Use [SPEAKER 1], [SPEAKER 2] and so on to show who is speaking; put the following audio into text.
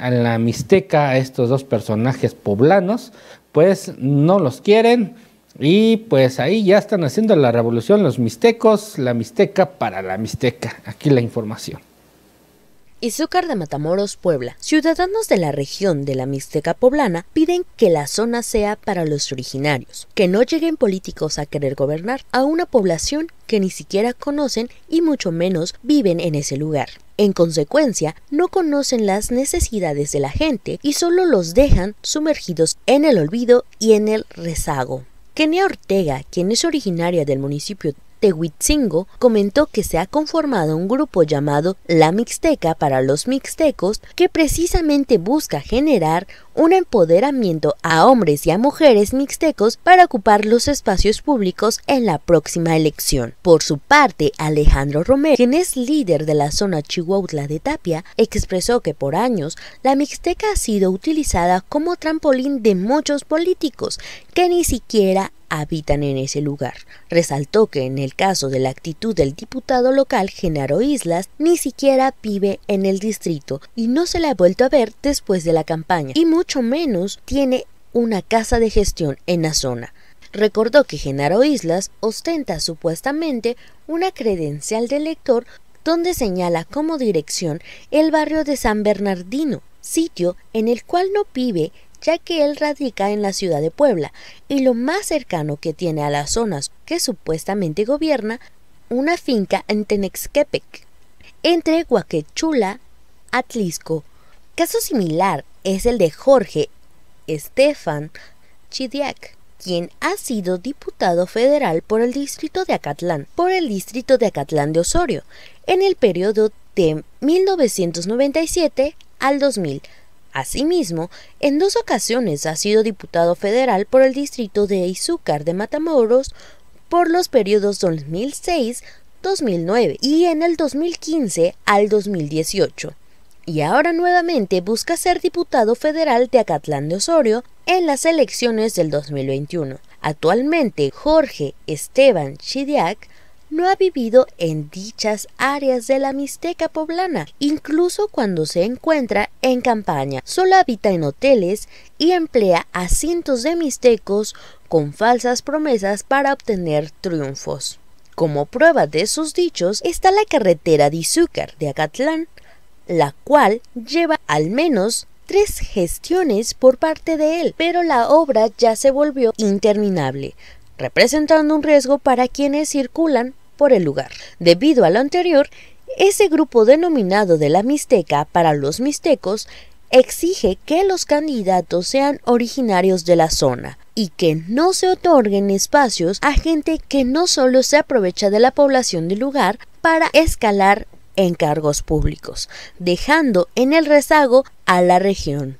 [SPEAKER 1] a la Mixteca a estos dos personajes poblanos, pues no los quieren. Y pues ahí ya están haciendo la revolución los mixtecos, la mixteca para la mixteca. Aquí la información. Izúcar de Matamoros, Puebla. Ciudadanos de la región de la Mixteca poblana piden que la zona sea para los originarios, que no lleguen políticos a querer gobernar a una población que ni siquiera conocen y mucho menos viven en ese lugar. En consecuencia, no conocen las necesidades de la gente y solo los dejan sumergidos en el olvido y en el rezago. Kenia Ortega, quien es originaria del municipio Tehuitzingo comentó que se ha conformado un grupo llamado La Mixteca para los Mixtecos que precisamente busca generar un empoderamiento a hombres y a mujeres mixtecos para ocupar los espacios públicos en la próxima elección. Por su parte, Alejandro Romero, quien es líder de la zona Chihuahua de Tapia, expresó que por años la mixteca ha sido utilizada como trampolín de muchos políticos que ni siquiera habitan en ese lugar. Resaltó que en el caso de la actitud del diputado local Genaro Islas, ni siquiera vive en el distrito y no se la ha vuelto a ver después de la campaña menos tiene una casa de gestión en la zona. Recordó que Genaro Islas ostenta supuestamente una credencial de lector donde señala como dirección el barrio de San Bernardino, sitio en el cual no vive ya que él radica en la ciudad de Puebla y lo más cercano que tiene a las zonas que supuestamente gobierna, una finca en Tenexquepec, entre Huaquechula, Atlisco, Caso similar es el de Jorge Estefan Chidiac, quien ha sido diputado federal por el distrito de Acatlán, por el distrito de Acatlán de Osorio, en el periodo de 1997 al 2000. Asimismo, en dos ocasiones ha sido diputado federal por el distrito de Izúcar de Matamoros por los periodos 2006, 2009 y en el 2015 al 2018 y ahora nuevamente busca ser diputado federal de Acatlán de Osorio en las elecciones del 2021. Actualmente, Jorge Esteban Chidiac no ha vivido en dichas áreas de la Mixteca poblana, incluso cuando se encuentra en campaña. Solo habita en hoteles y emplea a cientos de mixtecos con falsas promesas para obtener triunfos. Como prueba de sus dichos está la carretera de Izúcar de Acatlán la cual lleva al menos tres gestiones por parte de él, pero la obra ya se volvió interminable, representando un riesgo para quienes circulan por el lugar. Debido a lo anterior, ese grupo denominado de la Mixteca para los mixtecos exige que los candidatos sean originarios de la zona y que no se otorguen espacios a gente que no solo se aprovecha de la población del lugar para escalar encargos públicos, dejando en el rezago a la región.